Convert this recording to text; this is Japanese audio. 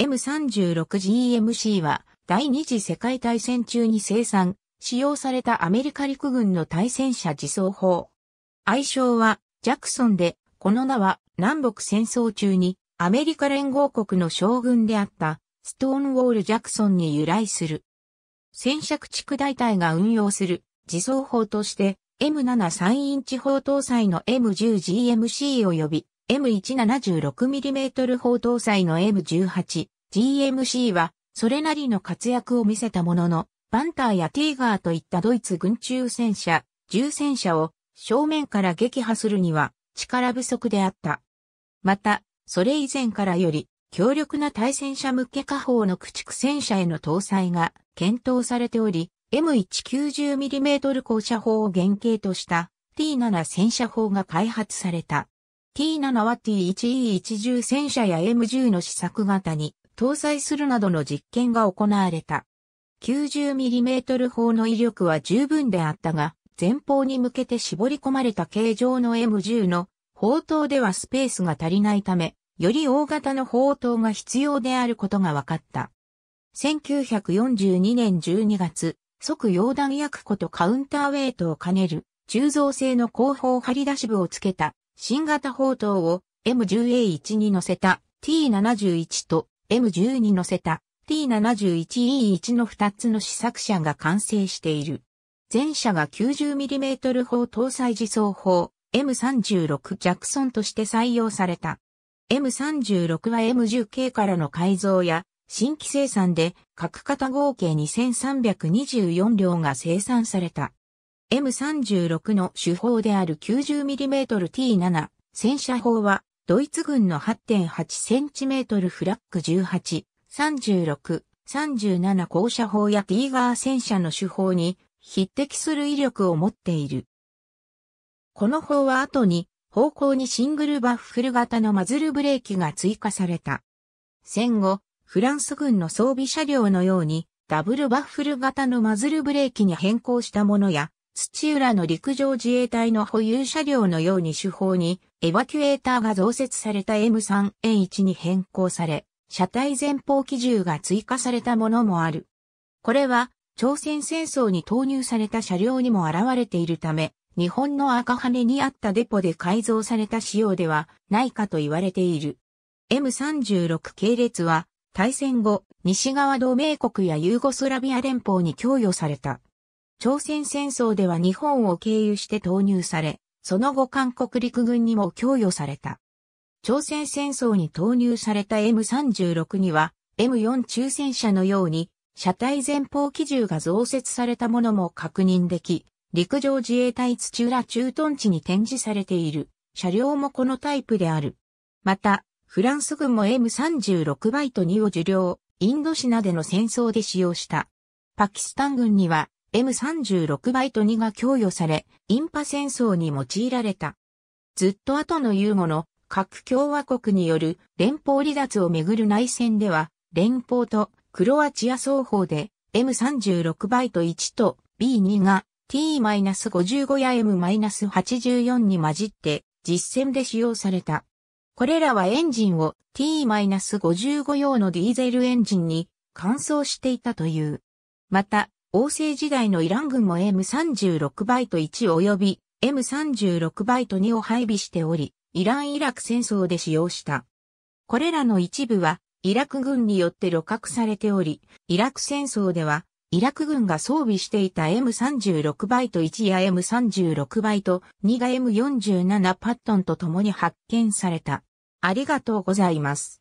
M36GMC は第二次世界大戦中に生産、使用されたアメリカ陸軍の対戦車自走砲。愛称はジャクソンで、この名は南北戦争中にアメリカ連合国の将軍であったストーンウォール・ジャクソンに由来する。戦車駆逐大隊が運用する自走砲として M73 インチ砲搭載の M10GMC 及び M176mm 砲搭載の M18、GMC は、それなりの活躍を見せたものの、バンターやティーガーといったドイツ軍中戦車、重戦車を正面から撃破するには力不足であった。また、それ以前からより強力な対戦車向け火砲の駆逐戦車への搭載が検討されており、M190mm 高射砲を原型とした T7 戦車砲が開発された。T7 は T1E110 戦車や M10 の試作型に搭載するなどの実験が行われた。90mm 砲の威力は十分であったが、前方に向けて絞り込まれた形状の M10 の砲塔ではスペースが足りないため、より大型の砲塔が必要であることが分かった。1942年12月、即溶弾薬庫とカウンターウェイトを兼ねる、鋳造製の後方張り出し部をつけた新型砲塔を M10A1 に乗せた T71 と M10 に乗せた T71E1 の2つの試作車が完成している。前者が 90mm 砲搭載自走砲 M36 ジャクソンとして採用された。M36 は M10K からの改造や新規生産で各型合計2324両が生産された。M36 の手法である 90mm T7 戦車砲は、ドイツ軍の 8.8cm フラッグ18、36、37高射砲やティーガー戦車の手法に匹敵する威力を持っている。この砲は後に方向にシングルバッフル型のマズルブレーキが追加された。戦後、フランス軍の装備車両のようにダブルバッフル型のマズルブレーキに変更したものや、土浦の陸上自衛隊の保有車両のように手法に、エバキュエーターが増設された m 3 a 1に変更され、車体前方機銃が追加されたものもある。これは、朝鮮戦争に投入された車両にも現れているため、日本の赤羽にあったデポで改造された仕様ではないかと言われている。M36 系列は、大戦後、西側同盟国やユーゴスラビア連邦に供与された。朝鮮戦争では日本を経由して投入され、その後韓国陸軍にも供与された。朝鮮戦争に投入された M36 には M4 中戦車のように車体前方機銃が増設されたものも確認でき、陸上自衛隊土浦駐屯地に展示されている車両もこのタイプである。また、フランス軍も M36 バイト2を受領、インドシナでの戦争で使用した。パキスタン軍には M36 バイト2が供与され、インパ戦争に用いられた。ずっと後のユーゴの各共和国による連邦離脱をめぐる内戦では、連邦とクロアチア双方で M36 バイト1と B2 が T-55 や M-84 に混じって実戦で使用された。これらはエンジンを T-55 用のディーゼルエンジンに換装していたという。また、王政時代のイラン軍も M36 バイト1及び M36 バイト2を配備しており、イラン・イラク戦争で使用した。これらの一部は、イラク軍によって露獲されており、イラク戦争では、イラク軍が装備していた M36 バイト1や M36 バイト2が M47 パットンと共に発見された。ありがとうございます。